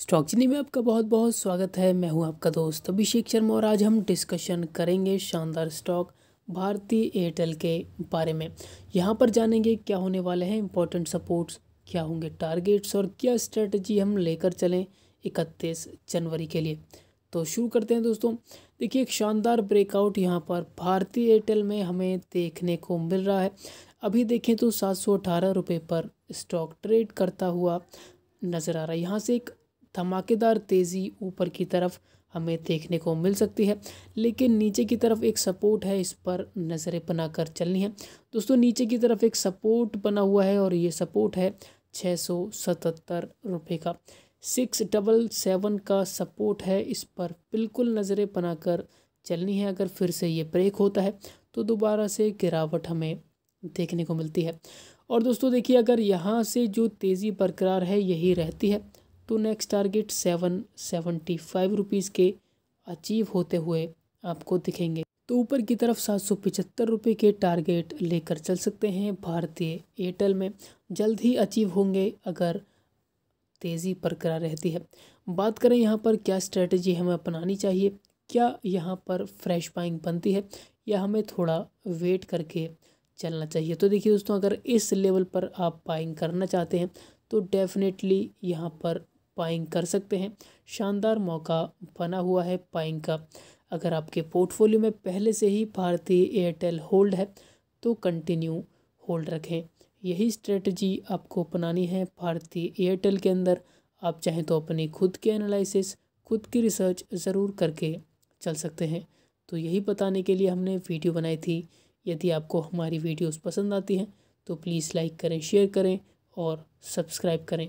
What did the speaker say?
stock जिनी में आपका बहुत बहुत स्वागत है मैं हूं आपका दोस्त अभिषेक शर्मा और आज हम डिस्कशन करेंगे शानदार स्टॉक भारतीय एयरटेल के बारे में यहां पर जानेंगे क्या होने वाले हैं इंपॉर्टेंट सपोर्ट्स क्या होंगे टारगेट्स और क्या स्ट्रेटजी हम लेकर चलें इकतीस जनवरी के लिए तो शुरू करते हैं दोस्तों देखिए एक शानदार ब्रेकआउट यहाँ पर भारतीय एयरटेल में हमें देखने को मिल रहा है अभी देखें तो सात सौ अठारह रुपये पर स्टॉक ट्रेड करता हुआ नज़र आ रहा है यहाँ से एक धमाकेदार तेज़ी ऊपर की तरफ हमें देखने को मिल सकती है लेकिन नीचे की तरफ एक सपोर्ट है इस पर नज़रें बना कर चलनी है दोस्तों नीचे की तरफ एक सपोर्ट बना हुआ है और ये सपोर्ट है छः सौ सतहत्तर रुपये का सिक्स डबल सेवन का सपोर्ट है इस पर बिल्कुल नज़रें बनाकर चलनी है अगर फिर से ये ब्रेक होता है तो दोबारा से गिरावट हमें देखने को मिलती है और दोस्तों देखिए अगर यहाँ से जो तेज़ी बरकरार है यही रहती है तो next target seven seventy five rupees के अचीव होते हुए आपको दिखेंगे तो ऊपर की तरफ सात सौ पिचहत्तर रुपये के टारगेट लेकर चल सकते हैं भारतीय एयरटेल में जल्द ही अचीव होंगे अगर तेज़ी बरकरार रहती है बात करें यहाँ पर क्या स्ट्रेटजी हमें अपनानी चाहिए क्या यहाँ पर फ्रेश बाइंग बनती है या हमें थोड़ा वेट करके चलना चाहिए तो देखिए दोस्तों अगर इस लेवल पर आप बाइंग करना चाहते हैं तो डेफिनेटली यहाँ पर पाइंग कर सकते हैं शानदार मौका बना हुआ है पाइंग का अगर आपके पोर्टफोलियो में पहले से ही भारतीय एयरटेल होल्ड है तो कंटिन्यू होल्ड रखें यही स्ट्रेटजी आपको अपनानी है भारतीय एयरटेल के अंदर आप चाहें तो अपने खुद के एनालिसिस खुद की रिसर्च ज़रूर करके चल सकते हैं तो यही बताने के लिए हमने वीडियो बनाई थी यदि आपको हमारी वीडियोस पसंद आती हैं तो प्लीज़ लाइक करें शेयर करें और सब्सक्राइब करें